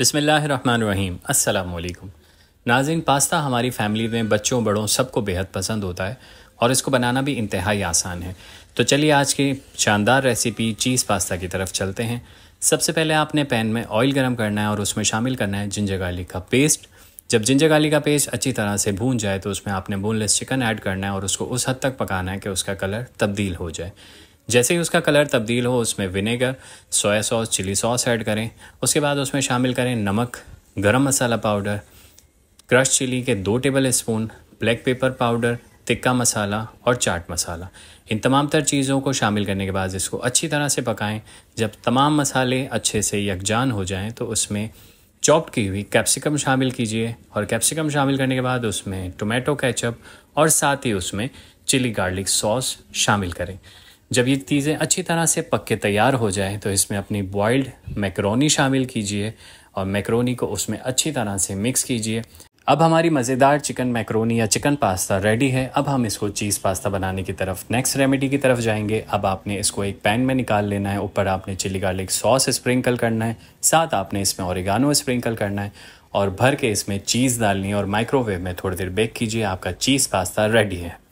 बसमीम अल्लाम नाजिन पास्ता हमारी फैमिली में बच्चों बड़ों सबको बेहद पसंद होता है और इसको बनाना भी इंतहाई आसान है तो चलिए आज की शानदार रेसिपी चीज़ पास्ता की तरफ चलते हैं सबसे पहले आपने पैन में ऑयल गर्म करना है और उसमें शामिल करना है जिंजर गार्लिक का पेस्ट जब जिंजर गार्लिक का पेस्ट अच्छी तरह से भून जाए तो उसमें आपने बोनलेस चिकन ऐड करना है और उसको उस हद तक पकाना है कि उसका कलर तब्दील हो जाए जैसे ही उसका कलर तब्दील हो उसमें vinegar soya sauce chilli sauce add करें उसके बाद उसमें शामिल करें नमक गरम मसाला पाउडर क्रश चिली के दो tablespoon black pepper powder tikka masala और चाट मसाला इन तमाम तर चीज़ों को शामिल करने के बाद इसको अच्छी तरह से पकाएं जब तमाम मसाले अच्छे से यकजान हो जाएं तो उसमें चॉप्ड की हुई कैप्सिकम शामिल कीजिए और कैप्सिकम शामिल करने के बाद उसमें टोमेटो कैचअप और साथ ही उसमें चिली गार्लिक सॉस शामिल करें जब ये चीज़ें अच्छी तरह से पक के तैयार हो जाए तो इसमें अपनी बॉइल्ड मैक्रोनी शामिल कीजिए और मैक्रोनी को उसमें अच्छी तरह से मिक्स कीजिए अब हमारी मज़ेदार चिकन मैक्रोनी या चिकन पास्ता रेडी है अब हम इसको चीज़ पास्ता बनाने की तरफ नेक्स्ट रेमेडी की तरफ जाएंगे अब आपने इसको एक पैन में निकाल लेना है ऊपर आपने चिली गार्लिक सॉस स्प्रिंकल करना है साथ आपने इसमें औरिगानो स्प्रिंकल करना है और भर के इसमें चीज़ डालनी है और माइक्रोवेव में थोड़ी देर बेक कीजिए आपका चीज़ पास्ता रेडी है